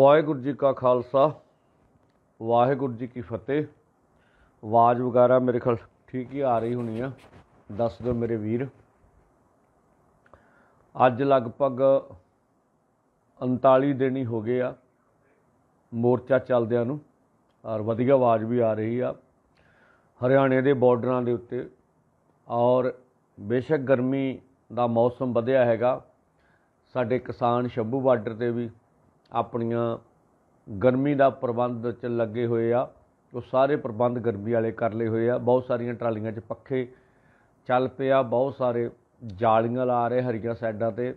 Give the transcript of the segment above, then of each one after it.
ਵਾਹਿਗੁਰੂ ਜੀ ਕਾ ਖਾਲਸਾ ਵਾਹਿਗੁਰੂ ਜੀ ਕੀ ਫਤਿਹ ਆਵਾਜ਼ ਵਗੈਰਾ ਮੇਰੇ ਖਲ ਠੀਕ ਹੀ ਆ ਰਹੀ ਹੋਣੀ ਆ ਦੱਸ ਦਿਓ ਮੇਰੇ ਵੀਰ ਅੱਜ ਲਗਭਗ 39 ਦਿਨ ਹੀ ਹੋ ਗਏ ਆ ਮੋਰਚਾ ਚੱਲਦਿਆਂ ਨੂੰ ਔਰ ਵਧੀਆ ਆਵਾਜ਼ ਵੀ ਆ ਰਹੀ ਆ ਹਰਿਆਣੇ ਦੇ ਬਾਰਡਰਾਂ ਦੇ ਉੱਤੇ ਔਰ ਬੇਸ਼ੱਕ ਗਰਮੀ ਦਾ ਮੌਸਮ ਵਧਿਆ ਹੈਗਾ ਸਾਡੇ ਕਿਸਾਨ ਸ਼ੰਭੂ ਬਾਰਡਰ ਤੇ ਵੀ ਆਪਣੀਆਂ ਗਰਮੀ ਦਾ ਪ੍ਰਬੰਧ ਚ ਲੱਗੇ ਹੋਏ ਆ ਉਹ ਸਾਰੇ ਪ੍ਰਬੰਧ ਗਰਮੀ ਵਾਲੇ ਕਰ ਲਏ ਹੋਏ ਆ ਬਹੁਤ ਸਾਰੀਆਂ ਟਰਾਲੀਆਂ 'ਚ ਪੱਖੇ ਚੱਲ ਪਿਆ ਬਹੁਤ ਸਾਰੇ ਜਾਲੀਆਂ ਲਾ ਰਹੇ ਹਰੀਆਂ ਸਾਈਡਾਂ ਤੇ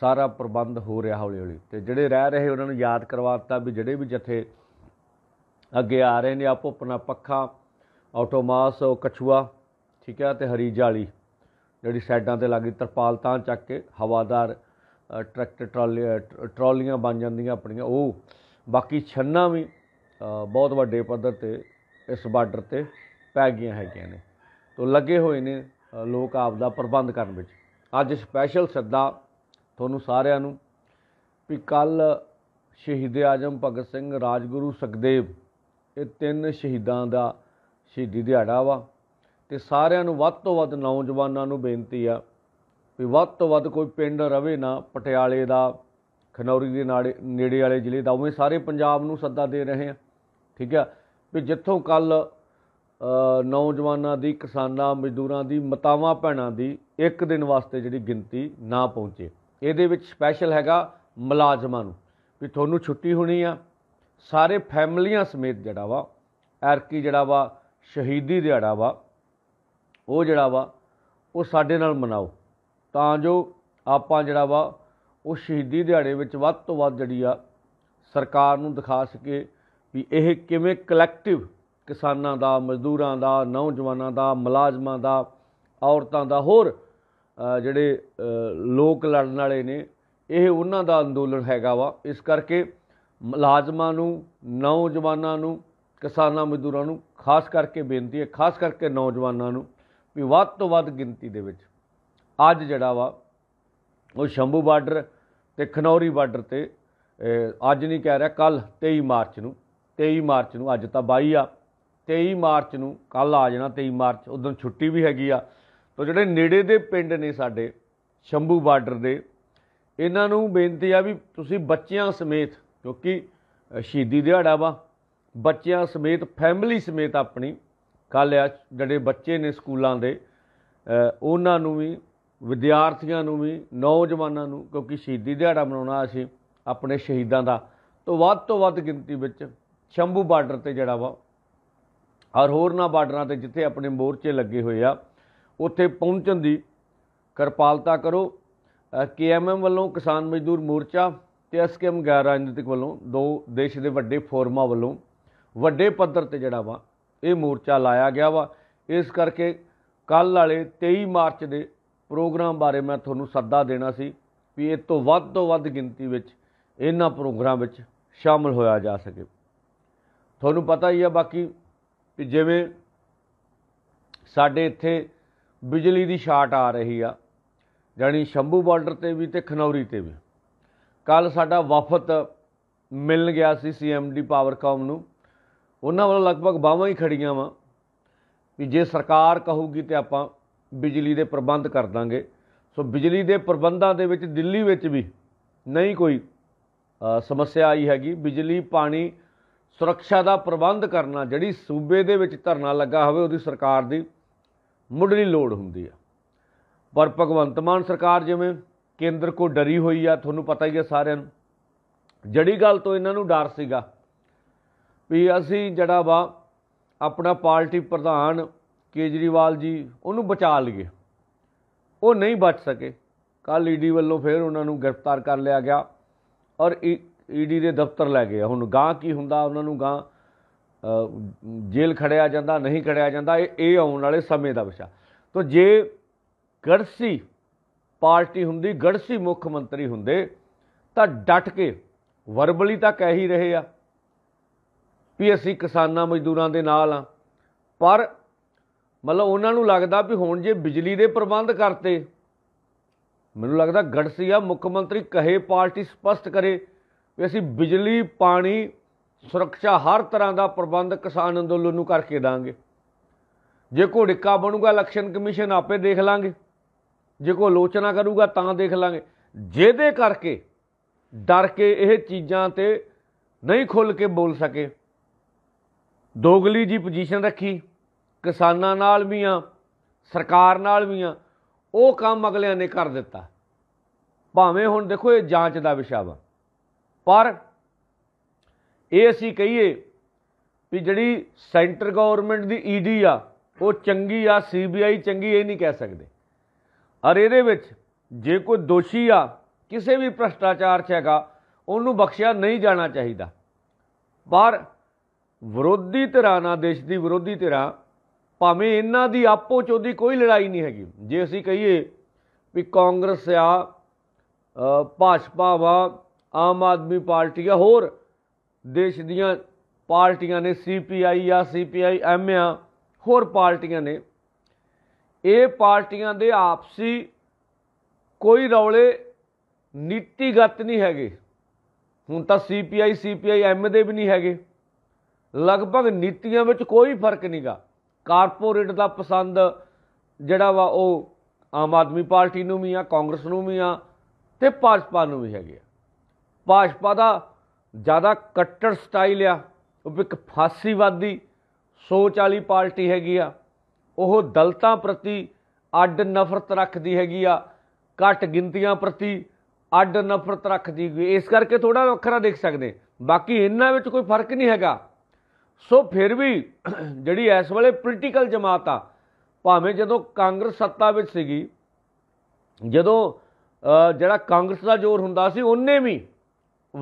ਸਾਰਾ ਪ੍ਰਬੰਧ ਹੋ ਰਿਹਾ ਹੌਲੀ ਹੌਲੀ ਤੇ ਜਿਹੜੇ ਰਹਿ ਰਹੇ ਉਹਨਾਂ ਨੂੰ ਯਾਦ ਕਰਵਾ ਦਿੱਤਾ ਵੀ ਜਿਹੜੇ ਵੀ ਜਥੇ ਅੱਗੇ ਆ ਰਹੇ ਨੇ ਆਪੋ ਆਪਣਾ ਪੱਖਾ ਆਟੋਮਾਸ ਕਛੂਆ ਠੀਕ ਹੈ ਤੇ ਹਰੀ ਜਾਲੀ ਜਿਹੜੀ ਸਾਈਡਾਂ ਤੇ ਲੱਗੀ ਤਰਪਾਲ ਤਾਂ ਚੱਕ ਕੇ ਹਵਾਦਾਰ ਟਰੈਕਟਰ ਟਰਾਲੀਆਂ ਟਰਾਲੀਆਂ ਬਣ ਜਾਂਦੀਆਂ ਆਪਣੀਆਂ ਉਹ ਬਾਕੀ ਛੰਨਾ ਵੀ ਬਹੁਤ ਵੱਡੇ ਪੱਧਰ ਤੇ ਇਸ ਬਾਰਡਰ ਤੇ ਪੈ ਗਈਆਂ ਹੈਗੀਆਂ ਨੇ ਤੋਂ ਲੱਗੇ ਹੋਏ ਨੇ ਲੋਕ ਆਪ ਦਾ ਪ੍ਰਬੰਧ ਕਰਨ ਵਿੱਚ ਅੱਜ ਸਪੈਸ਼ਲ ਸੱਦਾ ਤੁਹਾਨੂੰ ਸਾਰਿਆਂ ਨੂੰ ਵੀ ਕੱਲ ਸ਼ਹੀਦ ਆਜਮ ਭਗਤ ਸਿੰਘ ਰਾਜਗੁਰੂ ਸੁਖਦੇਵ ਇਹ ਤਿੰਨ ਸ਼ਹੀਦਾਂ ਦਾ ਸ਼ਹੀਦੀ ਦਿਹਾੜਾ ਵਾ ਤੇ ਸਾਰਿਆਂ ਨੂੰ ਵੱਧ ਤੋਂ ਵੱਧ ਨੌਜਵਾਨਾਂ ਨੂੰ ਬੇਨਤੀ ਆ ਵੀ ਵੱਧ ਤੋਂ ਵੱਧ ਕੋਈ ਪਿੰਡ ਰਵੇ ਨਾ ਪਟਿਆਲੇ ਦਾ ਖਨੌਰੀ ਦੇ ਨਾਲੇ ਨੇੜੇ ਵਾਲੇ ਜ਼ਿਲ੍ਹੇ ਦਾ ਉਵੇਂ ਸਾਰੇ ਪੰਜਾਬ ਨੂੰ ਸੱਦਾ ਦੇ ਰਹੇ ਆ ਠੀਕ ਆ ਵੀ ਜਿੱਥੋਂ ਕੱਲ ਨੌਜਵਾਨਾਂ ਦੀ ਕਿਸਾਨਾਂ ਮਜ਼ਦੂਰਾਂ ਦੀ ਮਤਾਵਾਂ ਭੈਣਾਂ ਦੀ ਇੱਕ ਦਿਨ ਵਾਸਤੇ ਜਿਹੜੀ ਗਿਣਤੀ ਨਾ ਪਹੁੰਚੇ ਇਹਦੇ ਵਿੱਚ ਸਪੈਸ਼ਲ ਹੈਗਾ ਮੁਲਾਜ਼ਮਾਂ ਨੂੰ ਵੀ ਤੁਹਾਨੂੰ ਛੁੱਟੀ ਹੋਣੀ ਆ ਸਾਰੇ ਫੈਮਲੀਆਂ ਸਮੇਤ ਜਿਹੜਾ ਵਾ ਐਰਕੀ ਜਿਹੜਾ ਵਾ ਸ਼ਹੀਦੀ ਦਿਹਾੜਾ ਵਾ ਉਹ ਜਿਹੜਾ ਵਾ ਉਹ ਸਾਡੇ ਨਾਲ ਮਨਾਓ ਤਾਂ ਜੋ ਆਪਾਂ ਜਿਹੜਾ ਵਾ ਉਹ ਸ਼ਹੀਦੀ ਦਿਹਾੜੇ ਵਿੱਚ ਵੱਧ ਤੋਂ ਵੱਧ ਜਿਹੜੀ ਆ ਸਰਕਾਰ ਨੂੰ ਦਿਖਾ ਸਕੇ ਵੀ ਇਹ ਕਿਵੇਂ ਕਲੈਕਟਿਵ ਕਿਸਾਨਾਂ ਦਾ ਮਜ਼ਦੂਰਾਂ ਦਾ ਨੌਜਵਾਨਾਂ ਦਾ ਮੁਲਾਜ਼ਮਾਂ ਦਾ ਔਰਤਾਂ ਦਾ ਹੋਰ ਜਿਹੜੇ ਲੋਕ ਲੜਨ ਵਾਲੇ ਨੇ ਇਹ ਉਹਨਾਂ ਦਾ ਅੰਦੋਲਨ ਹੈਗਾ ਵਾ ਇਸ ਕਰਕੇ ਮੁਲਾਜ਼ਮਾਂ ਨੂੰ ਨੌਜਵਾਨਾਂ ਨੂੰ ਕਿਸਾਨਾਂ ਮਜ਼ਦੂਰਾਂ ਨੂੰ ਖਾਸ ਕਰਕੇ ਬੇਨਤੀ ਹੈ ਖਾਸ ਕਰਕੇ ਨੌਜਵਾਨਾਂ ਨੂੰ ਵੀ ਵੱਧ ਤੋਂ ਵੱਧ ਗਿਣਤੀ ਦੇ ਵਿੱਚ ਅੱਜ ਜਿਹੜਾ ਵਾ ਉਹ ਸ਼ੰਭੂ ਬਾਰਡਰ ਤੇ ਖਨੌਰੀ ਬਾਰਡਰ ਤੇ ਅੱਜ ਨਹੀਂ ਕਹਿ ਰਿਹਾ ਕੱਲ 23 ਮਾਰਚ ਨੂੰ 23 ਮਾਰਚ ਨੂੰ ਅੱਜ ਤਾਂ 22 ਆ 23 ਮਾਰਚ ਨੂੰ ਕੱਲ ਆ ਜਾਣਾ 23 ਮਾਰਚ ਉਦੋਂ ਛੁੱਟੀ ਵੀ ਹੈਗੀ ਆ ਤਾਂ ਜਿਹੜੇ ਨੇੜੇ ਦੇ ਪਿੰਡ ਨੇ ਸਾਡੇ ਸ਼ੰਭੂ ਬਾਰਡਰ ਦੇ ਇਹਨਾਂ ਨੂੰ ਬੇਨਤੀ ਆ ਵੀ ਤੁਸੀਂ ਬੱਚਿਆਂ ਸਮੇਤ ਕਿਉਂਕਿ ਸ਼ਹੀਦੀ ਦਿਹਾੜਾ ਵਾ ਬੱਚਿਆਂ ਸਮੇਤ ਫੈਮਿਲੀ ਸਮੇਤ ਆਪਣੀ ਕੱਲ ਆ ਜਿਹੜੇ ਬੱਚੇ ਨੇ ਸਕੂਲਾਂ ਦੇ ਉਹਨਾਂ ਨੂੰ ਵੀ ਵਿਦਿਆਰਥੀਆਂ ਨੂੰ ਵੀ ਨੌਜਵਾਨਾਂ ਨੂੰ ਕਿਉਂਕਿ ਸ਼ਹੀਦੀ ਦਿਹਾੜਾ ਮਨਾਉਣਾ ਅਸੀਂ ਆਪਣੇ ਸ਼ਹੀਦਾਂ ਦਾ ਤੋਂ ਵੱਧ ਤੋਂ ਵੱਧ ਗਿਣਤੀ ਵਿੱਚ ਸ਼ੰਭੂ ਬਾਰਡਰ ਤੇ ਜਿਹੜਾ ਵਾ ਔਰ ਨਾ ਬਾਰਡਰਾਂ ਤੇ ਜਿੱਥੇ ਆਪਣੇ ਮੋਰਚੇ ਲੱਗੇ ਹੋਏ ਆ ਉੱਥੇ ਪਹੁੰਚਣ ਦੀ ਕਿਰਪਾਲਤਾ ਕਰੋ ਕੇਐਮਐਮ ਵੱਲੋਂ ਕਿਸਾਨ ਮਜ਼ਦੂਰ ਮੋਰਚਾ ਤੇ ਐਸਕੇਐਮ ਗੈਰ ਰਾਜਨੀਤਿਕ ਵੱਲੋਂ ਦੋ ਦੇਸ਼ ਦੇ ਵੱਡੇ ਫੋਰਮਾਂ ਵੱਲੋਂ ਵੱਡੇ ਪੱਧਰ ਤੇ ਜਿਹੜਾ ਵਾ ਇਹ ਮੋਰਚਾ ਲਾਇਆ ਗਿਆ ਵਾ ਇਸ ਕਰਕੇ ਕੱਲ ਵਾਲੇ 23 ਮਾਰਚ ਦੇ ਪ੍ਰੋਗਰਾਮ ਬਾਰੇ ਮੈਂ ਤੁਹਾਨੂੰ ਸੱਦਾ ਦੇਣਾ ਸੀ ਵੀ ਇਹ ਤੋਂ ਵੱਧ ਤੋਂ ਵੱਧ ਗਿਣਤੀ ਵਿੱਚ ਇਹਨਾਂ ਪ੍ਰੋਗਰਾਮ ਵਿੱਚ ਸ਼ਾਮਲ ਹੋਇਆ ਜਾ ਸਕੇ ਤੁਹਾਨੂੰ ਪਤਾ ਹੀ ਆ ਬਾਕੀ ਕਿ ਜਿਵੇਂ ਸਾਡੇ ਇੱਥੇ ਬਿਜਲੀ ਦੀ ਸ਼ਾਰਟ ਆ ਰਹੀ ਆ ਜਾਨੀ ਸ਼ੰਭੂ ਬਾਰਡਰ ਤੇ ਵੀ ਤੇ ਖਨੌਰੀ ਤੇ ਵੀ ਕੱਲ ਸਾਡਾ ਵਫਤ ਮਿਲਣ ਗਿਆ ਸੀ ਸੀਐਮਡੀ ਪਾਵਰਕਾਮ ਨੂੰ ਉਹਨਾਂ ਵੱਲੋਂ ਲਗਭਗ ਬਾਵਾਂ ਹੀ ਖੜੀਆਂ ਵਾ ਵੀ ਜੇ ਸਰਕਾਰ ਕਹੂਗੀ ਤੇ ਆਪਾਂ ਬਿਜਲੀ ਦੇ ਪ੍ਰਬੰਧ ਕਰ ਦਾਂਗੇ ਸੋ ਬਿਜਲੀ ਦੇ ਪ੍ਰਬੰਧਾਂ ਦੇ ਵਿੱਚ ਦਿੱਲੀ ਵਿੱਚ ਵੀ ਨਹੀਂ ਕੋਈ ਸਮੱਸਿਆ ਆਈ ਹੈਗੀ ਬਿਜਲੀ ਪਾਣੀ ਸੁਰੱਖਿਆ ਦਾ ਪ੍ਰਬੰਧ ਕਰਨਾ ਜਿਹੜੀ ਸੂਬੇ ਦੇ ਵਿੱਚ ਧਰਨਾ ਲੱਗਾ ਹੋਵੇ ਉਹਦੀ ਸਰਕਾਰ ਦੀ ਮੁੱਢਲੀ ਲੋੜ ਹੁੰਦੀ ਆ ਪਰ ਭਗਵੰਤ ਮਾਨ ਸਰਕਾਰ ਜਿਵੇਂ ਕੇਂਦਰ ਕੋ ਡਰੀ ਹੋਈ ਆ ਤੁਹਾਨੂੰ ਪਤਾ ਹੀ ਆ ਸਾਰਿਆਂ ਨੂੰ ਜੜੀ ਗੱਲ ਤੋਂ ਇਹਨਾਂ ਨੂੰ ਡਰ ਸੀਗਾ ਵੀ ਅਸੀਂ ਜਿਹੜਾ ਵਾ ਆਪਣਾ ਪਾਰਟੀ ਪ੍ਰਧਾਨ ਕੇਜਰੀਵਾਲ ਜੀ ਉਹਨੂੰ ਬਚਾ ਲਈਏ ਉਹ ਨਹੀਂ ਬਚ ਸਕੇ ਕੱਲ ਈਡੀ ਵੱਲੋਂ ਫਿਰ ਉਹਨਾਂ ਨੂੰ ਗ੍ਰਿਫਤਾਰ ਕਰ ਲਿਆ ਗਿਆ ਔਰ ਈਡੀ ਦੇ ਦਫ਼ਤਰ ਲੈ ਗਏ ਹੁਣ ਗਾਂ ਕੀ ਹੁੰਦਾ ਉਹਨਾਂ ਨੂੰ ਗਾਂ ਜੇਲ੍ਹ ਖੜਿਆ ਜਾਂਦਾ ਨਹੀਂ ਖੜਿਆ ਜਾਂਦਾ ਇਹ ਆਉਣ ਵਾਲੇ ਸਮੇਂ ਦਾ ਵਿਸ਼ਾ ਤੋਂ ਜੇ ਗੜਸੀ ਪਾਰਟੀ ਹੁੰਦੀ ਗੜਸੀ ਮੁੱਖ ਮੰਤਰੀ ਹੁੰਦੇ ਤਾਂ ਡਟ ਕੇ ਵਰਬਲੀ ਤਾਂ ਕਹਿ ਹੀ ਰਹੇ ਆ ਵੀ ਅਸੀਂ ਕਿਸਾਨਾਂ ਮਜ਼ਦੂਰਾਂ ਦੇ ਨਾਲ ਆ ਪਰ ਮਤਲਬ ਉਹਨਾਂ ਨੂੰ ਲੱਗਦਾ ਵੀ ਹੁਣ ਜੇ ਬਿਜਲੀ ਦੇ ਪ੍ਰਬੰਧ ਕਰਤੇ ਮੈਨੂੰ ਲੱਗਦਾ ਗੜਸੀਆ ਮੁੱਖ ਮੰਤਰੀ ਕਹੇ ਪਾਰਟੀ ਸਪਸ਼ਟ ਕਰੇ ਵੀ ਅਸੀਂ ਬਿਜਲੀ ਪਾਣੀ ਸੁਰੱਖਿਆ ਹਰ ਤਰ੍ਹਾਂ ਦਾ ਪ੍ਰਬੰਧ ਕਿਸਾਨ ਅੰਦੋਲਨ ਨੂੰ ਕਰਕੇ ਦਾਂਗੇ ਜੇ ਕੋ ਡਿੱਕਾ ਬਣੂਗਾ ਇਲੈਕਸ਼ਨ ਕਮਿਸ਼ਨ ਆਪੇ ਦੇਖ ਲਾਂਗੇ ਜੇ ਕੋ ਆਲੋਚਨਾ ਕਰੂਗਾ ਤਾਂ ਦੇਖ ਲਾਂਗੇ ਜਿਹਦੇ ਕਰਕੇ ਡਰ ਕੇ ਇਹ ਚੀਜ਼ਾਂ ਤੇ ਨਹੀਂ ਖੁੱਲ ਕੇ ਬੋਲ ਸਕੇ ਦੋਗਲੀ ਜੀ ਪੋਜੀਸ਼ਨ ਰੱਖੀ ਕਿਸਾਨਾਂ ਨਾਲ ਵੀ ਆ ਸਰਕਾਰ ਨਾਲ ਵੀ ਆ ਉਹ ਕੰਮ ਅਗਲਿਆਂ ਨੇ ਕਰ ਦਿੱਤਾ ਭਾਵੇਂ ਹੁਣ ਦੇਖੋ ਇਹ ਜਾਂਚ ਦਾ ਵਿਸ਼ਾ ਵਾ ਪਰ ਇਹ ਅਸੀਂ ਕਹੀਏ ਵੀ ਜਿਹੜੀ ਸੈਂਟਰ ਗਵਰਨਮੈਂਟ ਦੀ ਈਡੀ ਆ ਉਹ ਚੰਗੀ ਆ ਸੀਬੀਆਈ ਚੰਗੀ ਇਹ ਨਹੀਂ ਕਹਿ ਸਕਦੇ ਔਰ ਇਹਦੇ ਵਿੱਚ ਜੇ ਕੋਈ ਦੋਸ਼ੀ ਆ ਕਿਸੇ ਵੀ ਭ੍ਰਸ਼ਟਾਚਾਰ 'ਚ ਹੈਗਾ ਉਹਨੂੰ ਬਖਸ਼ਿਆ ਨਹੀਂ ਜਾਣਾ ਚਾਹੀਦਾ ਪਰ ਵਿਰੋਧੀ ਧਿਰਾਂ ਨਾਲ ਦੇਸ਼ ਦੀ ਵਿਰੋਧੀ ਧਿਰਾਂ ਭਾਵੇਂ ਇਹਨਾਂ ਦੀ ਆਪੋ ਚੋਦੀ ਕੋਈ ਲੜਾਈ ਨਹੀਂ ਹੈਗੀ ਜੇ ਅਸੀਂ ਕਹੀਏ ਵੀ ਕਾਂਗਰਸ ਆ ਭਾਜਪਾ ਵਾ ਆਮ ਆਦਮੀ ਪਾਰਟੀ ਆ ਹੋਰ ਦੇਸ਼ ਦੀਆਂ ਪਾਰਟੀਆਂ ਨੇ ਸੀਪੀਆਈ ਆ ਸੀਪੀਆਈ ਐਮ ਆ ਹੋਰ ਪਾਰਟੀਆਂ ਨੇ ਇਹ ਪਾਰਟੀਆਂ ਦੇ ਆਪਸੀ ਕੋਈ ਰੌਲੇ ਨੀਤੀਗਤ ਨਹੀਂ ਹੈਗੇ ਹੁਣ ਤਾਂ ਸੀਪੀਆਈ ਸੀਪੀਆਈ ਐਮ ਦੇ ਵੀ ਨਹੀਂ ਹੈਗੇ ਲਗਭਗ ਨੀਤੀਆਂ ਵਿੱਚ ਕੋਈ ਫਰਕ ਨਹੀਂਗਾ ਕਾਰਪੋਰੇਟ ਦਾ ਪਸੰਦ ਜਿਹੜਾ ਵਾ ਉਹ ਆਮ ਆਦਮੀ ਪਾਰਟੀ ਨੂੰ ਵੀ ਆ ਕਾਂਗਰਸ ਨੂੰ ਵੀ ਆ ਤੇ ਭਾਜਪਾ ਨੂੰ ਵੀ ਹੈਗੇ ਆ ਭਾਜਪਾ ਦਾ ਜ਼ਿਆਦਾ ਕੱਟੜ ਸਟਾਈਲ ਆ ਉਹ ਇੱਕ ਫਾਸੀਵਾਦੀ ਸੋਚ ਵਾਲੀ ਪਾਰਟੀ ਹੈਗੀ ਆ ਉਹ ਦਲਤਾਂ ਪ੍ਰਤੀ ਅੱਡ ਨਫ਼ਰਤ ਰੱਖਦੀ ਹੈਗੀ ਆ ਘੱਟ ਗਿਣਤੀਆਂ ਪ੍ਰਤੀ ਅੱਡ ਨਫ਼ਰਤ ਰੱਖਦੀ ਹੈ ਇਸ ਕਰਕੇ ਥੋੜਾ ਵੱਖਰਾ ਦੇਖ ਸਕਦੇ ਬਾਕੀ ਇਹਨਾਂ ਵਿੱਚ ਕੋਈ ਫਰਕ ਨਹੀਂ ਹੈਗਾ ਸੋ ਫਿਰ ਵੀ ਜਿਹੜੀ ਇਸ ਵੇਲੇ ਪੋਲੀਟੀਕਲ ਜਮਾਤ ਆ ਭਾਵੇਂ ਜਦੋਂ ਕਾਂਗਰਸ ਸੱਤਾ ਵਿੱਚ ਸੀਗੀ ਜਦੋਂ ਜਿਹੜਾ ਕਾਂਗਰਸ ਦਾ ਜ਼ੋਰ ਹੁੰਦਾ ਸੀ ਉਹਨੇ ਵੀ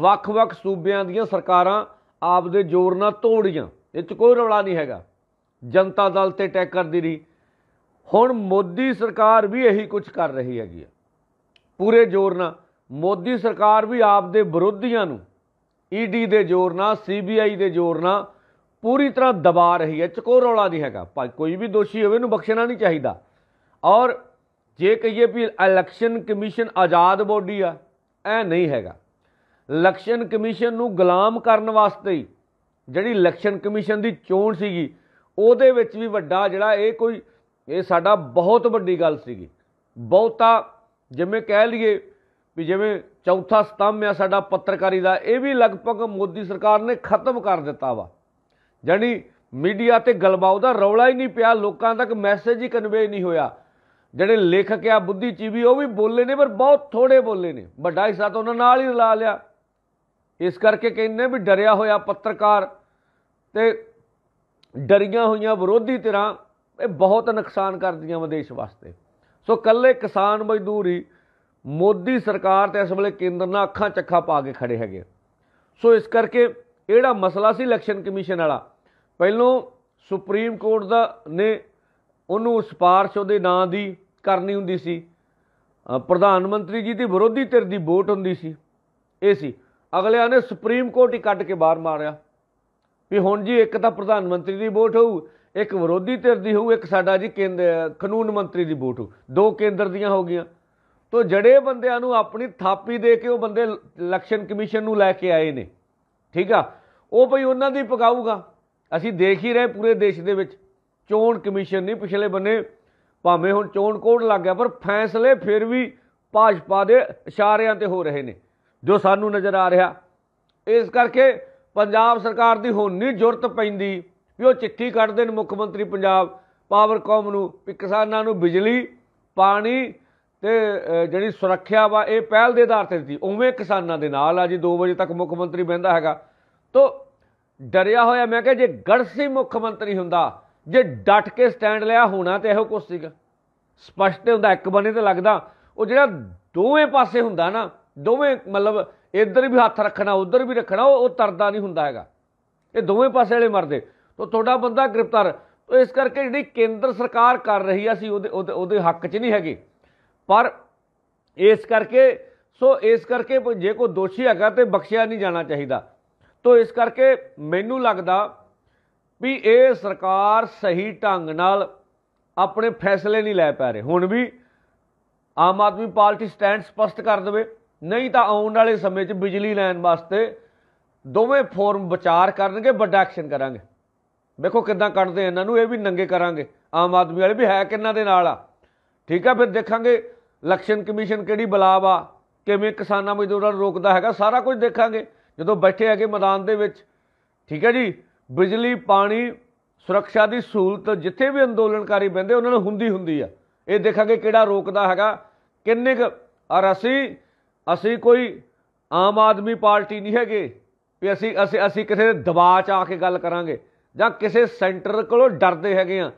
ਵੱਖ-ਵੱਖ ਸੂਬਿਆਂ ਦੀਆਂ ਸਰਕਾਰਾਂ ਆਪਦੇ ਜ਼ੋਰ ਨਾਲ ਤੋੜੀਆਂ ਇਹ 'ਚ ਕੋਈ ਰੌਲਾ ਨਹੀਂ ਹੈਗਾ ਜਨਤਾ ਦਲ ਤੇ ਟੈਕ ਕਰਦੀ ਰਹੀ ਹੁਣ ਮੋਦੀ ਸਰਕਾਰ ਵੀ ਇਹੀ ਕੁਝ ਕਰ ਰਹੀ ਹੈਗੀ ਆ ਪੂਰੇ ਜ਼ੋਰ ਨਾਲ ਮੋਦੀ ਸਰਕਾਰ ਵੀ ਆਪਦੇ ਵਿਰੋਧੀਆਂ ਨੂੰ ਈਡੀ e ਦੇ ਜ਼ੋਰ ਨਾਲ ਸੀਬੀਆਈ ਦੇ ਜ਼ੋਰ ਨਾਲ ਪੂਰੀ ਤਰ੍ਹਾਂ ਦਬਾ ਰਹੀ ਹੈ ਚਕੋ ਰੌਲਾ ਨਹੀਂ ਹੈਗਾ ਭਾਈ ਕੋਈ ਵੀ ਦੋਸ਼ੀ ਹੋਵੇ ਉਹਨੂੰ ਬਖਸ਼ਣਾ ਨਹੀਂ ਚਾਹੀਦਾ ਔਰ ਜੇ ਕਹੀਏ ਵੀ ਇਲੈਕਸ਼ਨ ਕਮਿਸ਼ਨ ਆਜ਼ਾਦ ਬੋਡੀ ਆ ਐ ਨਹੀਂ ਹੈਗਾ ਇਲੈਕਸ਼ਨ ਕਮਿਸ਼ਨ ਨੂੰ ਗੁਲਾਮ ਕਰਨ ਵਾਸਤੇ ਜਿਹੜੀ ਇਲੈਕਸ਼ਨ ਕਮਿਸ਼ਨ ਦੀ ਚੋਣ ਸੀਗੀ ਉਹਦੇ ਵਿੱਚ ਵੀ ਵੱਡਾ ਜਿਹੜਾ ਇਹ ਕੋਈ ਇਹ ਸਾਡਾ ਬਹੁਤ ਵੱਡੀ ਗੱਲ ਸੀਗੀ ਬਹੁਤਾ ਜਿਵੇਂ ਕਹਿ ਲਈਏ ਵੀ ਜਿਵੇਂ ਚੌਥਾ ਸਤੰਭ ਆ ਸਾਡਾ ਪੱਤਰਕਾਰੀ ਦਾ ਇਹ ਵੀ ਲਗਭਗ ਮੋਦੀ ਸਰਕਾਰ ਨੇ ਖਤਮ ਕਰ ਦਿੱਤਾ ਵਾ ਜਾਨੀ ਮੀਡੀਆ ਤੇ ਗਲਬਾਉ ਦਾ ਰੌਲਾ ਹੀ ਨਹੀਂ ਪਿਆ ਲੋਕਾਂ ਤੱਕ ਮੈਸੇਜ ਹੀ ਕਨਵੇ ਨਹੀਂ ਹੋਇਆ ਜਿਹੜੇ ਲੇਖਕ ਆ ਬੁੱਧੀਜੀਵੀ ਉਹ ਵੀ ਬੋਲੇ ਨੇ ਪਰ ਬਹੁਤ ਥੋੜੇ ਬੋਲੇ ਨੇ ਵੱਡਾ ਹਿੱਸਾ ਤਾਂ ਉਹਨਾਂ ਨਾਲ ਹੀ ਲਾ ਲਿਆ ਇਸ ਕਰਕੇ ਕਹਿੰਨੇ ਵੀ ਡਰਿਆ ਹੋਇਆ ਪੱਤਰਕਾਰ ਤੇ ਡਰੀਆਂ ਹੋਈਆਂ ਵਿਰੋਧੀ ਧਿਰਾਂ ਇਹ ਬਹੁਤ ਨੁਕਸਾਨ ਕਰਦੀਆਂ ਵਿਦੇਸ਼ ਵਾਸਤੇ ਸੋ ਕੱਲੇ ਕਿਸਾਨ ਮਜ਼ਦੂਰ ਹੀ ਮੋਦੀ ਸਰਕਾਰ ਤੇ ਇਸ ਵੇਲੇ ਕੇਂਦਰ ਨਾਲ ਅੱਖਾਂ ਚੱਖਾ ਪਾ ਕੇ ਖੜੇ ਹੈਗੇ ਸੋ ਇਸ ਕਰਕੇ ਇਹੜਾ ਮਸਲਾ ਸੀ ਇਲੈਕਸ਼ਨ ਕਮਿਸ਼ਨ ਵਾਲਾ ਪਹਿਲੋਂ ਸੁਪਰੀਮ ਕੋਰਟ ਦਾ ਨੇ ਉਹਨੂੰ ਸਪਾਰਸ਼ ਉਹਦੇ ਨਾਂ ਦੀ ਕਰਨੀ ਹੁੰਦੀ ਸੀ ਪ੍ਰਧਾਨ ਮੰਤਰੀ ਜੀ ਦੀ ਵਿਰੋਧੀ ਧਿਰ ਦੀ ਵੋਟ ਹੁੰਦੀ ਸੀ ਇਹ ਸੀ ਅਗਲਿਆਂ ਨੇ ਸੁਪਰੀਮ ਕੋਰਟ ਹੀ ਕੱਢ ਕੇ ਬਾਹਰ ਮਾਰਿਆ ਵੀ ਹੁਣ ਜੀ ਇੱਕ ਤਾਂ ਪ੍ਰਧਾਨ ਮੰਤਰੀ ਦੀ ਵੋਟ ਹੋਊ ਇੱਕ ਵਿਰੋਧੀ ਧਿਰ ਦੀ ਹੋਊ ਇੱਕ ਸਾਡਾ ਜੀ ਕੇਂਦਰ ਕਾਨੂੰਨ ਮੰਤਰੀ ਦੀ ਵੋਟ ਹੋਊ ਦੋ ਕੇਂਦਰ ਦੀਆਂ ਹੋ ਗਈਆਂ ਤੋਂ ਜੜੇ ਬੰਦਿਆਂ ਨੂੰ ਆਪਣੀ ਥਾਪੀ ਦੇ ਕੇ ਉਹ ਬੰਦੇ ਇਲੈਕਸ਼ਨ ਕਮਿਸ਼ਨ ਨੂੰ ਲੈ ਕੇ ਆਏ ਨੇ ਠੀਕ ਆ ਉਹ ਭਈ ਉਹਨਾਂ ਦੀ ਪਕਾਊਗਾ ਅਸੀਂ ਦੇਖ ਹੀ ਰਹੇ ਪੂਰੇ ਦੇਸ਼ ਦੇ ਵਿੱਚ ਚੋਣ ਕਮਿਸ਼ਨ ਨਹੀਂ ਪਿਛਲੇ ਬੰਨੇ ਭਾਵੇਂ ਹੁਣ ਚੋਣ ਕੋਡ ਲੱਗ ਗਿਆ ਪਰ ਫੈਸਲੇ ਫਿਰ ਵੀ ਭਾਜਪਾ ਦੇ ਇਸ਼ਾਰਿਆਂ ਤੇ ਹੋ ਰਹੇ ਨੇ ਜੋ ਸਾਨੂੰ ਨਜ਼ਰ ਆ ਰਿਹਾ ਇਸ ਕਰਕੇ ਪੰਜਾਬ ਸਰਕਾਰ ਦੀ ਹੁਣ ਨਹੀਂ ਜ਼ਰੂਰਤ ਪੈਂਦੀ ਵੀ ਉਹ ਚਿੱਠੀ ਕੱਢ ਦੇਣ ਮੁੱਖ ਮੰਤਰੀ ਪੰਜਾਬ ਪਾਵਰ ਕਾਮ ਨੂੰ ਵੀ ਕਿਸਾਨਾਂ ਨੂੰ ਬਿਜਲੀ ਪਾਣੀ ਤੇ ਜਿਹੜੀ ਸੁਰੱਖਿਆ ਵਾ ਇਹ ਪਹਿਲ ਦੇ ਆਧਾਰ ਤੇ ਦਿੱਤੀ ਉਵੇਂ ਕਿਸਾਨਾਂ ਦੇ ਨਾਲ ਆ ਜੀ 2 ਵਜੇ ਤੱਕ ਮੁੱਖ ਮੰਤਰੀ ਬੰਦਾ ਹੈਗਾ ਤੋਂ ਡਰਿਆ ਹੋਇਆ ਮੈਂ ਕਿਹਾ ਜੇ ਗੜਸੀ ਮੁੱਖ ਮੰਤਰੀ ਹੁੰਦਾ ਜੇ ਡਟ ਕੇ ਸਟੈਂਡ ਲਿਆ ਹੋਣਾ ਤੇ ਇਹੋ ਕੁਝ ਸੀਗਾ ਸਪਸ਼ਟ ਹੁੰਦਾ ਇੱਕ ਬੰਨੇ ਤੇ ਲੱਗਦਾ ਉਹ ਜਿਹੜਾ ਦੋਵੇਂ ਪਾਸੇ ਹੁੰਦਾ ਨਾ ਦੋਵੇਂ ਮਤਲਬ ਇੱਧਰ ਵੀ ਹੱਥ ਰੱਖਣਾ ਉੱਧਰ ਵੀ ਰੱਖਣਾ ਉਹ ਤਰਦਾ ਨਹੀਂ ਹੁੰਦਾ ਹੈਗਾ ਇਹ ਦੋਵੇਂ ਪਾਸੇ ਵਾਲੇ ਮਰਦੇ ਤੋਂ ਤੁਹਾਡਾ ਬੰਦਾ ਗ੍ਰਿਫਤਾਰ ਇਸ ਕਰਕੇ ਜਿਹੜੀ ਕੇਂਦਰ ਸਰਕਾਰ ਕਰ ਰਹੀ ਆ ਸੀ ਉਹਦੇ ਉਹਦੇ ਹੱਕ 'ਚ ਨਹੀਂ ਹੈਗੇ ਪਰ ਇਸ ਕਰਕੇ ਸੋ ਇਸ ਕਰਕੇ ਜੇ ਕੋ ਦੋਸ਼ੀ ਹੈਗਾ ਤੇ ਬਖਸ਼ਿਆ ਨਹੀਂ ਜਾਣਾ ਚਾਹੀਦਾ ਤੋਂ ਇਸ ਕਰਕੇ ਮੈਨੂੰ ਲੱਗਦਾ ਵੀ ਇਹ ਸਰਕਾਰ ਸਹੀ ਢੰਗ ਨਾਲ ਆਪਣੇ ਫੈਸਲੇ ਨਹੀਂ ਲੈ ਪਾ ਰਹੇ ਹੁਣ ਵੀ ਆਮ ਆਦਮੀ ਪਾਰਟੀ ਸਟੈਂਡ ਸਪਸ਼ਟ ਕਰ ਦਵੇ ਨਹੀਂ ਤਾਂ ਆਉਣ ਵਾਲੇ ਸਮੇਂ 'ਚ ਬਿਜਲੀ ਲੈਣ ਵਾਸਤੇ ਦੋਵੇਂ ਫੋਰਮ ਵਿਚਾਰ ਕਰਨਗੇ ਵੱਡਾ ਐਕਸ਼ਨ ਕਰਾਂਗੇ ਵੇਖੋ ਕਿੱਦਾਂ ਕੱਢਦੇ ਇਹਨਾਂ ਨੂੰ ਇਹ ਵੀ ਨੰਗੇ ਕਰਾਂਗੇ ਆਮ ਆਦਮੀ ਵਾਲੇ ਵੀ ਹੈ ਕਿੰਨਾ ਦੇ ਨਾਲ ਆ ਠੀਕ ਆ ਫਿਰ ਦੇਖਾਂਗੇ ਇਲੈਕਸ਼ਨ ਕਮਿਸ਼ਨ ਕਿਹੜੀ ਆ ਕਿਵੇਂ ਕਿਸਾਨਾਂ ਮਜ਼ਦੂਰਾਂ ਨੂੰ ਰੋਕਦਾ ਹੈਗਾ ਸਾਰਾ ਕੁਝ ਦੇਖਾਂਗੇ ਜਦੋਂ ਬੈਠੇ ਹੈਗੇ ਮੈਦਾਨ ਦੇ ਵਿੱਚ ਠੀਕ ਹੈ ਜੀ ਬਿਜਲੀ ਪਾਣੀ ਸੁਰੱਖਿਆ ਦੀ ਸਹੂਲਤ ਜਿੱਥੇ ਵੀ ਅੰਦੋਲਨਕਾਰੀ ਬੰਦੇ ਉਹਨਾਂ ਨੂੰ ਹੁੰਦੀ ਹੁੰਦੀ ਆ ਇਹ ਦੇਖਾਂਗੇ ਕਿਹੜਾ ਰੋਕਦਾ ਹੈਗਾ ਕਿੰਨੇ ਕ ਔਰ ਅਸੀਂ ਅਸੀਂ ਕੋਈ ਆਮ ਆਦਮੀ ਪਾਰਟੀ ਨਹੀਂ ਹੈਗੇ ਵੀ ਅਸੀਂ ਅਸੀਂ ਅਸੀਂ ਕਿਸੇ ਦੇ ਦਬਾਅ 'ਚ ਆ ਕੇ ਗੱਲ ਕਰਾਂਗੇ ਜਾਂ ਕਿਸੇ ਸੈਂਟਰ ਕੋਲੋਂ ਡਰਦੇ ਹੈਗੇ ਆ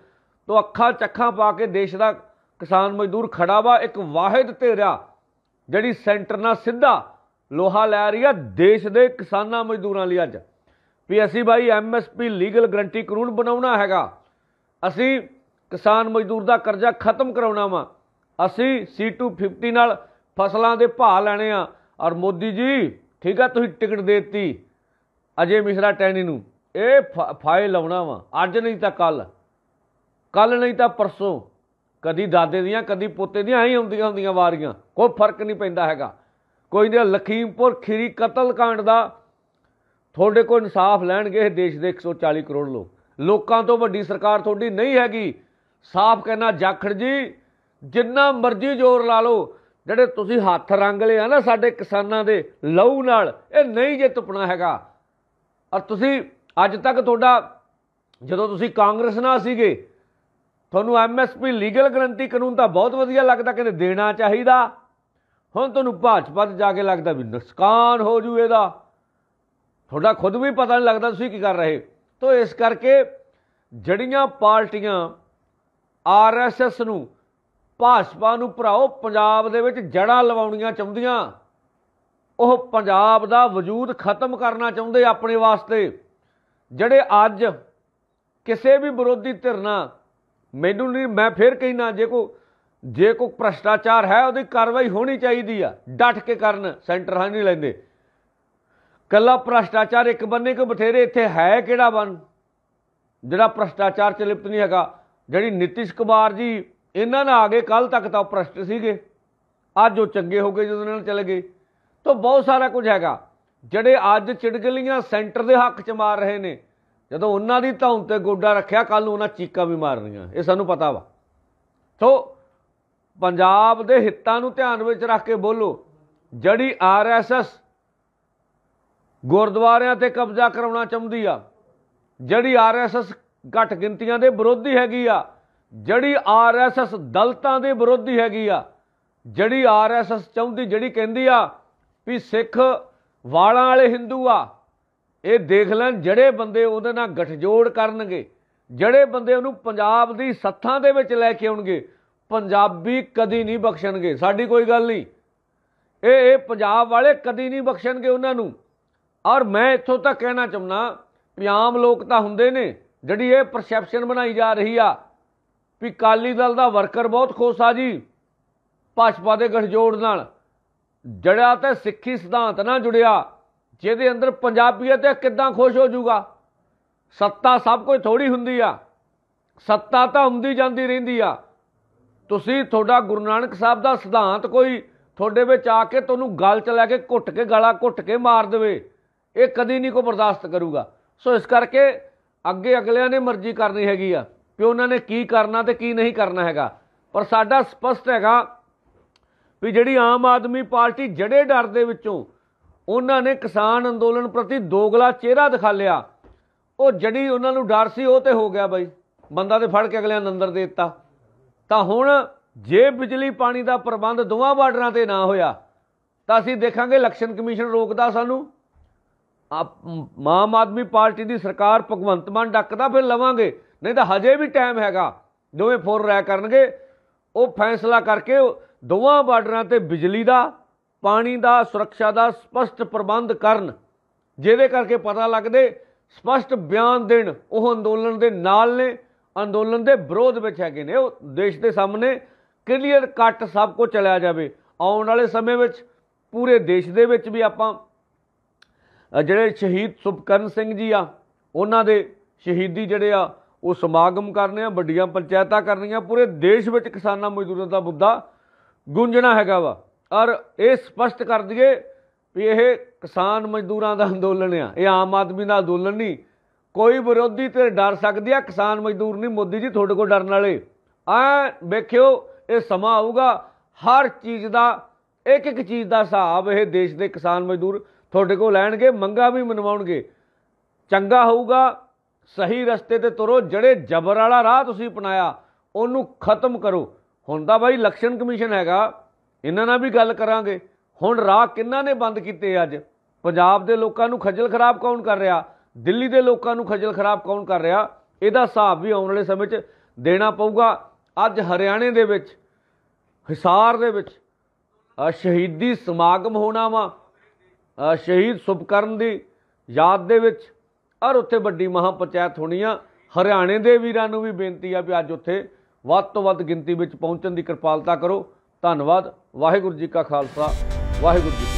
ਤੋਂ ਅੱਖਾਂ ਚੱਖਾਂ ਪਾ ਕੇ ਦੇਸ਼ ਦਾ ਕਿਸਾਨ ਮਜ਼ਦੂਰ ਖੜਾ ਵਾ ਇੱਕ ਵਾਹਿਦ ਧਿਰਿਆ ਜਿਹੜੀ ਸੈਂਟਰ ਨਾਲ ਸਿੱਧਾ ਲੋਹਾ ਲੈ ਰਹੀ ਆ ਦੇਸ਼ ਦੇ ਕਿਸਾਨਾਂ ਮਜ਼ਦੂਰਾਂ ਲਈ ਅੱਜ ਵੀ ਅਸੀਂ ਭਾਈ ਐਮਐਸਪੀ ਲੀਗਲ ਗਰੰਟੀ ਕਾਨੂੰਨ ਬਣਾਉਣਾ ਹੈਗਾ ਅਸੀਂ ਕਿਸਾਨ ਮਜ਼ਦੂਰ ਦਾ ਕਰਜ਼ਾ ਖਤਮ ਕਰਾਉਣਾ ਵਾ ਅਸੀਂ C250 ਨਾਲ ਫਸਲਾਂ ਦੇ ਭਾਅ ਲੈਣੇ ਆ ਔਰ ਮੋਦੀ ਜੀ ਠੀਕ ਆ ਤੁਸੀਂ ਟਿਕਟ ਦੇਤੀ ਅਜੇ ਮਿਸ਼ਰਾ ਟੈਣੀ ਨੂੰ ਇਹ ਫਾਈਲ ਲਾਉਣਾ ਵਾ ਅੱਜ ਨਹੀਂ ਤਾਂ ਕੱਲ ਕੱਲ ਨਹੀਂ ਤਾਂ ਪਰਸੋਂ ਕਦੀ ਦਾਦੇ ਦੀਆਂ ਕਦੀ ਪੋਤੇ ਦੀਆਂ ਐਂ ਹੁੰਦੀਆਂ ਹੁੰਦੀਆਂ ਵਾਰੀਆਂ ਕੋਈ ਫਰਕ ਨਹੀਂ ਪੈਂਦਾ ਹੈਗਾ ਕੋਈ ਦੇ ਲਖੀਮਪੁਰ ਖੀਰੀ ਕਤਲ ਕਾਂਡ ਦਾ ਤੁਹਾਡੇ ਕੋਲ ਇਨਸਾਫ ਲੈਣਗੇ ਇਹ ਦੇਸ਼ ਦੇ 140 ਕਰੋੜ ਲੋਕ ਲੋਕਾਂ ਤੋਂ ਵੱਡੀ ਸਰਕਾਰ ਤੁਹਾਡੀ ਨਹੀਂ ਹੈਗੀ ਸਾਫ਼ ਕਹਿਣਾ ਜਾਖੜ ਜੀ ਜਿੰਨਾ ਮਰਜ਼ੀ ਜ਼ੋਰ ਲਾ ਲਓ ਜਿਹੜੇ ਤੁਸੀਂ ਹੱਥ ਰੰਗ ਲਏ ਆ ਨਾ ਸਾਡੇ ਕਿਸਾਨਾਂ ਦੇ ਲਹੂ ਨਾਲ ਇਹ ਨਹੀਂ ਤਪਣਾ ਹੈਗਾ ਔਰ ਤੁਸੀਂ ਅੱਜ ਤੱਕ ਤੁਹਾਡਾ ਜਦੋਂ ਤੁਸੀਂ ਕਾਂਗਰਸ ਨਾਲ ਸੀਗੇ ਤੁਹਾਨੂੰ ਐਮਐਸਪੀ ਲੀਗਲ ਗਰੰਟੀ ਕਾਨੂੰਨ ਤਾਂ ਬਹੁਤ ਵਧੀਆ ਲੱਗਦਾ ਕਹਿੰਦੇ ਦੇਣਾ ਚਾਹੀਦਾ ਹੁਣ ਤੁਹਾਨੂੰ ਭਾਜਪਾ ਤੇ ਜਾ ਕੇ ਲੱਗਦਾ ਵੀ ਨੁਕਸਾਨ ਹੋ ਜੂ ਇਹਦਾ ਤੁਹਾਡਾ ਖੁਦ ਵੀ ਪਤਾ ਨਹੀਂ ਲੱਗਦਾ ਤੁਸੀਂ ਕੀ ਕਰ ਰਹੇ ਤੋ ਇਸ ਕਰਕੇ ਜੜੀਆਂ ਪਾਰਟੀਆਂ ਆਰਐਸਐਸ ਨੂੰ ਭਾਜਪਾ ਨੂੰ ਭਰਾਓ ਪੰਜਾਬ ਦੇ ਵਿੱਚ ਜੜਾਂ ਲਵਾਉਣੀਆਂ ਚਾਹੁੰਦੀਆਂ ਉਹ ਪੰਜਾਬ ਦਾ ਵਜੂਦ ਖਤਮ ਕਰਨਾ ਚਾਹੁੰਦੇ ਆਪਣੇ ਵਾਸਤੇ ਜਿਹੜੇ ਅੱਜ ਕਿਸੇ ਵੀ ਵਿਰੋਧੀ ਧਿਰ ਨਾਲ ਮੈਨੂੰ ਨਹੀਂ ਮੈਂ ਫੇਰ ਕਹਿਣਾ ਜੇ ਕੋ ਜੇ ਕੋ ਭ੍ਰਸ਼ਟਾਚਾਰ ਹੈ ਉਹਦੀ ਕਾਰਵਾਈ ਹੋਣੀ ਚਾਹੀਦੀ ਆ ਡਟ ਕੇ ਕਰਨ ਸੈਂਟਰ ਹਾਂ ਨਹੀਂ ਲੈਂਦੇ ਕੱਲਾ ਭ੍ਰਸ਼ਟਾਚਾਰ ਇੱਕ ਬੰਨੇ ਕੋ ਬਥੇਰੇ ਇੱਥੇ ਹੈ ਕਿਹੜਾ ਬੰਨ ਜਿਹੜਾ ਭ੍ਰਸ਼ਟਾਚਾਰ ਚ ਲਿਪਤ ਨਹੀਂ ਹੈਗਾ ਜਿਹੜੀ ਨਿਤਿਸ਼ ਕੁਮਾਰ ਜੀ ਇਹਨਾਂ ਨਾਲ ਆ ਗਏ ਕੱਲ ਤੱਕ ਤਾਂ ਭ੍ਰਸ਼ਟ ਸੀਗੇ ਅੱਜ ਉਹ ਚੰਗੇ ਹੋ ਗਏ ਜਦੋਂ ਨਾਲ ਚਲੇ ਗਏ ਤਾਂ ਬਹੁਤ ਸਾਰਾ ਕੁਝ ਹੈਗਾ ਜਿਹੜੇ ਅੱਜ ਚਿੜਗਲੀਆਂ ਸੈਂਟਰ ਦੇ ਹੱਕ ਚ ਮਾਰ ਰਹੇ ਨੇ ਜਦੋਂ ਉਹਨਾਂ ਦੀ ਧੌਣ ਤੇ ਗੋਡਾ ਰੱਖਿਆ ਕੱਲ ਨੂੰ ਉਹਨਾਂ ਚੀਕਾਂ ਵੀ ਮਾਰਨੀਆਂ ਇਹ ਸਾਨੂੰ ਪਤਾ ਵਾ ਸੋ ਪੰਜਾਬ ਦੇ ਹਿੱਤਾਂ ਨੂੰ ਧਿਆਨ ਵਿੱਚ ਰੱਖ ਕੇ ਬੋਲੋ ਜਿਹੜੀ ਆਰਐਸਐਸ ਗੁਰਦੁਆਰਿਆਂ ਤੇ ਕਬਜ਼ਾ ਕਰਾਉਣਾ ਚਾਹੁੰਦੀ ਆ ਜਿਹੜੀ ਆਰਐਸਐਸ ਘੱਟ ਗਿਣਤੀਆਂ ਦੇ ਵਿਰੋਧੀ ਹੈਗੀ ਆ ਜਿਹੜੀ ਆਰਐਸਐਸ ਦਲਤਾਂ ਦੇ ਵਿਰੋਧੀ ਹੈਗੀ ਆ ਜਿਹੜੀ ਆਰਐਸਐਸ ਚਾਹੁੰਦੀ ਜਿਹੜੀ ਕਹਿੰਦੀ ਆ ਵੀ ਸਿੱਖ ਵਾਲਾਂ ਵਾਲੇ ਹਿੰਦੂ ਆ ਇਹ ਦੇਖ ਲੈਣ ਜਿਹੜੇ ਬੰਦੇ ਉਹਦੇ ਨਾਲ ਗਠਜੋੜ ਕਰਨਗੇ ਜਿਹੜੇ ਬੰਦੇ ਉਹਨੂੰ ਪੰਜਾਬ ਦੀ ਸੱਥਾਂ ਦੇ ਵਿੱਚ ਲੈ ਕੇ ਆਉਣਗੇ ਪੰਜਾਬੀ ਕਦੀ ਨਹੀਂ ਬਖਸ਼ਣਗੇ ਸਾਡੀ ਕੋਈ ਗੱਲ ਨਹੀਂ ਇਹ ਇਹ ਪੰਜਾਬ ਵਾਲੇ ਕਦੀ ਨਹੀਂ ਬਖਸ਼ਣਗੇ ਉਹਨਾਂ ਨੂੰ ਔਰ ਮੈਂ ਇੱਥੋਂ ਤੱਕ ਕਹਿਣਾ ਚਾਹੁੰਨਾ ਪਿਆਮ ਲੋਕ ਤਾਂ ਹੁੰਦੇ ਨੇ ਜਿਹੜੀ ਇਹ ਪਰਸੈਪਸ਼ਨ ਬਣਾਈ ਜਾ ਰਹੀ ਆ ਵੀ ਕਾਲੀ ਦਲ ਦਾ ਵਰਕਰ ਬਹੁਤ ਖੁਸ਼ ਆ ਜੀ ਭਾਜਪਾ ਦੇ ਗਠਜੋੜ ਨਾਲ ਜੜਿਆ ਤੇ ਸਿੱਖੀ ਸਿਧਾਂਤ ਨਾਲ ਜੁੜਿਆ ਜਿਹਦੇ ਅੰਦਰ ਪੰਜਾਬੀਅਤ ਹੈ ਕਿੱਦਾਂ ਖੁਸ਼ ਹੋ ਜਾਊਗਾ ਸੱਤਾ ਸਭ ਕੋਈ ਥੋੜੀ ਹੁੰਦੀ ਆ ਸੱਤਾ ਤਾਂ ਹੁੰਦੀ ਜਾਂਦੀ ਰਹਿੰਦੀ ਆ ਤੁਸੀਂ ਤੁਹਾਡਾ ਗੁਰੂ ਨਾਨਕ ਸਾਹਿਬ ਦਾ ਸਿਧਾਂਤ ਕੋਈ ਤੁਹਾਡੇ ਵਿੱਚ ਆ ਕੇ ਤੁਹਾਨੂੰ ਗਲ ਚ ਲੈ ਕੇ ਘੁੱਟ ਕੇ ਗਲਾ ਘੁੱਟ ਕੇ ਮਾਰ ਦੇਵੇ ਇਹ ਕਦੀ ਨਹੀਂ ਕੋ ਬਰਦਾਸ਼ਤ ਕਰੂਗਾ ਸੋ ਇਸ ਕਰਕੇ ਅੱਗੇ ਅਗਲਿਆਂ ਨੇ ਮਰਜ਼ੀ ਕਰਨੀ ਹੈਗੀ ਆ ਕਿ ਉਹਨਾਂ ਨੇ ਕੀ ਕਰਨਾ ਤੇ ਕੀ ਨਹੀਂ ਕਰਨਾ ਹੈਗਾ ਪਰ ਸਾਡਾ ਸਪਸ਼ਟ ਹੈਗਾ ਵੀ ਜਿਹੜੀ ਆਮ ਆਦਮੀ ਪਾਰਟੀ ਜੜੇ ਡਰ ਦੇ ਵਿੱਚੋਂ ਉਹਨਾਂ ਨੇ ਕਿਸਾਨ ਅੰਦੋਲਨ ਪ੍ਰਤੀ ਦੋਗਲਾ ਚਿਹਰਾ ਦਿਖਾ ਲਿਆ ਉਹ ਜੜੀ ਉਹਨਾਂ ਨੂੰ ਡਰ ਸੀ ਉਹ ਤੇ ਹੋ ਗਿਆ ਬਾਈ ਬੰਦਾ ਤੇ ਫੜ ਕੇ ਅਗਲੇ ਨੰਦਰ ਅੰਦਰ ਦੇ ਦਿੱਤਾ ਤਾਂ ਹੁਣ ਜੇ ਬਿਜਲੀ ਪਾਣੀ ਦਾ ਪ੍ਰਬੰਧ ਦੋਵਾਂ ਬਾਰਡਰਾਂ ਤੇ ਨਾ ਹੋਇਆ ਤਾਂ ਅਸੀਂ ਦੇਖਾਂਗੇ ਇਲੈਕਸ਼ਨ ਕਮਿਸ਼ਨ ਰੋਕਦਾ ਸਾਨੂੰ ਆਮ ਆਦਮੀ ਪਾਰਟੀ ਦੀ ਸਰਕਾਰ ਭਗਵੰਤ ਮਾਨ ਡੱਕਦਾ ਫਿਰ ਲਵਾਂਗੇ ਨਹੀਂ ਤਾਂ ਹਜੇ ਵੀ ਟਾਈਮ ਹੈਗਾ ਦੋਵੇਂ ਫੋਰ ਰਾਇ ਕਰਨਗੇ ਉਹ ਫੈਸਲਾ ਕਰਕੇ ਦੋਵਾਂ ਬਾਰਡਰਾਂ ਤੇ ਬਿਜਲੀ ਦਾ ਪਾਣੀ ਦਾ ਸੁਰੱਖਿਆ ਦਾ ਸਪਸ਼ਟ ਪ੍ਰਬੰਧ ਕਰਨ ਜਿਹਦੇ ਕਰਕੇ ਪਤਾ ਲੱਗਦੇ ਸਪਸ਼ਟ ਬਿਆਨ ਦੇਣ ਉਹ ਅੰਦੋਲਨ ਦੇ ਨਾਲ ਨੇ ਅੰਦੋਲਨ ਦੇ ਵਿਰੋਧ ਵਿੱਚ ਹੈਗੇ ਨੇ ਉਹ ਦੇਸ਼ ਦੇ ਸਾਹਮਣੇ ਕਲੀਅਰ ਕੱਟ ਸਭ ਕੁਝ ਚਲਿਆ ਜਾਵੇ ਆਉਣ ਵਾਲੇ ਸਮੇਂ ਵਿੱਚ ਪੂਰੇ ਦੇਸ਼ ਦੇ ਵਿੱਚ ਵੀ ਆਪਾਂ ਜਿਹੜੇ ਸ਼ਹੀਦ ਸੁਪਕਰਨ ਸਿੰਘ ਜੀ ਆ ਉਹਨਾਂ ਦੇ ਸ਼ਹੀਦੀ ਜਿਹੜੇ ਆ ਉਹ ਸਮਾਗਮ ਕਰਨੇ ਆ ਵੱਡੀਆਂ ਪੰਚਾਇਤਾਂ ਕਰਨੀਆਂ ਪੂਰੇ ਦੇਸ਼ ਵਿੱਚ ਕਿਸਾਨਾਂ ਮਜ਼ਦੂਰਾਂ ਦਾ ਮੁੱਦਾ ਗੂੰਜਣਾ ਹੈਗਾ ਵਾ ਔਰ ਇਹ ਸਪਸ਼ਟ ਕਰ ਦਈਏ ਵੀ ਇਹ ਕਿਸਾਨ ਮਜ਼ਦੂਰਾਂ ਦਾ ਅੰਦੋਲਨ ਆ ਇਹ ਆਮ ਆਦਮੀ ਦਾ ਅੰਦੋਲਨ ਨਹੀਂ ਕੋਈ ਵਿਰੋਧੀ ਤੇ ਡਰ ਸਕਦੀ ਆ ਕਿਸਾਨ ਮਜ਼ਦੂਰ ਨਹੀਂ ਮੋਦੀ ਜੀ ਤੁਹਾਡੇ ਕੋਲ ਡਰਨ ਵਾਲੇ ਆ ਵੇਖਿਓ ਇਹ ਸਮਾਂ ਆਊਗਾ ਹਰ ਚੀਜ਼ ਦਾ ਇੱਕ ਇੱਕ ਚੀਜ਼ ਦਾ ਹਿਸਾਬ ਇਹ ਦੇਸ਼ ਦੇ ਕਿਸਾਨ ਮਜ਼ਦੂਰ ਤੁਹਾਡੇ ਕੋਲ ਲੈਣਗੇ ਮੰਗਾ ਵੀ ਮਨਵਾਉਣਗੇ ਚੰਗਾ ਹੋਊਗਾ ਸਹੀ ਰਸਤੇ ਤੇ ਤੁਰੋ ਜਿਹੜੇ ਜਬਰ ਵਾਲਾ ਰਾਹ ਤੁਸੀਂ ਅਪਣਾਇਆ ਉਹਨੂੰ ਖਤਮ ਕਰੋ ਹੁਣ ਬਾਈ ਲਕਸ਼ਣ ਕਮਿਸ਼ਨ ਹੈਗਾ ਇਹਨਾਂ ਨਾਲ ਵੀ ਗੱਲ ਕਰਾਂਗੇ ਹੁਣ ਰਾਹ ਕਿੰਨਾ ਨੇ ਬੰਦ ਕੀਤੇ ਅੱਜ ਪੰਜਾਬ ਦੇ ਲੋਕਾਂ ਨੂੰ ਖੱਜਲ ਖਰਾਬ ਕੌਣ ਕਰ ਰਿਹਾ ਦਿੱਲੀ ਦੇ ਲੋਕਾਂ ਨੂੰ ਖੱਜਲ ਖਰਾਬ ਕੌਣ ਕਰ ਰਿਹਾ ਇਹਦਾ ਹਿਸਾਬ ਵੀ ਆਉਣ ਵਾਲੇ ਸਮੇਂ 'ਚ ਦੇਣਾ ਪਊਗਾ ਅੱਜ ਹਰਿਆਣੇ ਦੇ ਵਿੱਚ ਹਿਸਾਰ ਦੇ ਵਿੱਚ ਸ਼ਹੀਦੀ ਸਮਾਗਮ ਹੋਣਾ ਵਾ ਸ਼ਹੀਦ ਸੁਭਕਰਨ ਦੀ ਯਾਦ ਦੇ ਵਿੱਚ ਔਰ ਉੱਥੇ ਵੱਡੀ ਮਹਾਪੰਚਾਇਤ ਹੋਣੀ ਆ ਹਰਿਆਣੇ ਦੇ ਵੀਰਾਂ ਨੂੰ ਵੀ ਬੇਨਤੀ ਆ ਵੀ ਅੱਜ ਉੱਥੇ ਵੱਧ ਤੋਂ ਵੱਧ ਗਿਣਤੀ ਵਿੱਚ ਪਹੁੰਚਣ ਦੀ ਕਿਰਪਾਲਤਾ ਕਰੋ ਧੰਨਵਾਦ ਵਾਹਿਗੁਰੂ ਜੀ ਕਾ ਖਾਲਸਾ ਵਾਹਿਗੁਰੂ ਜੀ